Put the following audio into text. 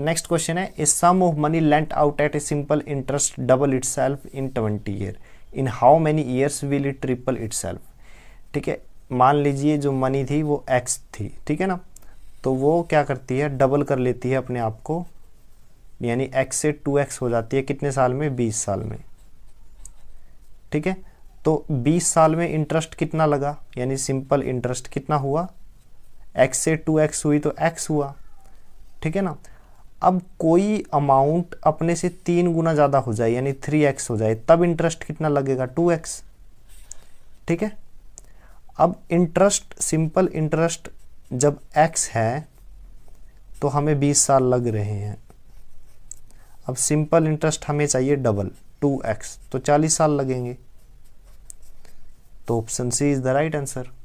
next question है a sum of money lent out at a simple interest double it in twenty year in how many years will it triple it ठीक है मान लीजिए जो money थी वो x थी ठीक है ना तो वो क्या करती है डबल कर लेती है अपने आप को यानी एक्स से टू एक्स हो जाती है कितने साल में बीस साल में ठीक है तो बीस साल में इंटरेस्ट कितना लगा यानी सिंपल इंटरेस्ट कितना हुआ एक्स से टू एक्स हुई तो एक्स हुआ ठीक है ना अब कोई अमाउंट अपने से तीन गुना ज़्यादा हो जाए यानी थ्री एक्स हो जाए तब इंटरेस्ट कितना लगेगा टू एक्स ठीक है अब इंटरेस्ट सिंपल इंटरेस्ट जब एक्स है तो हमें बीस साल लग रहे हैं अब सिंपल इंटरेस्ट हमें चाहिए डबल टू एक्स तो चालीस साल लगेंगे तो option C is the right answer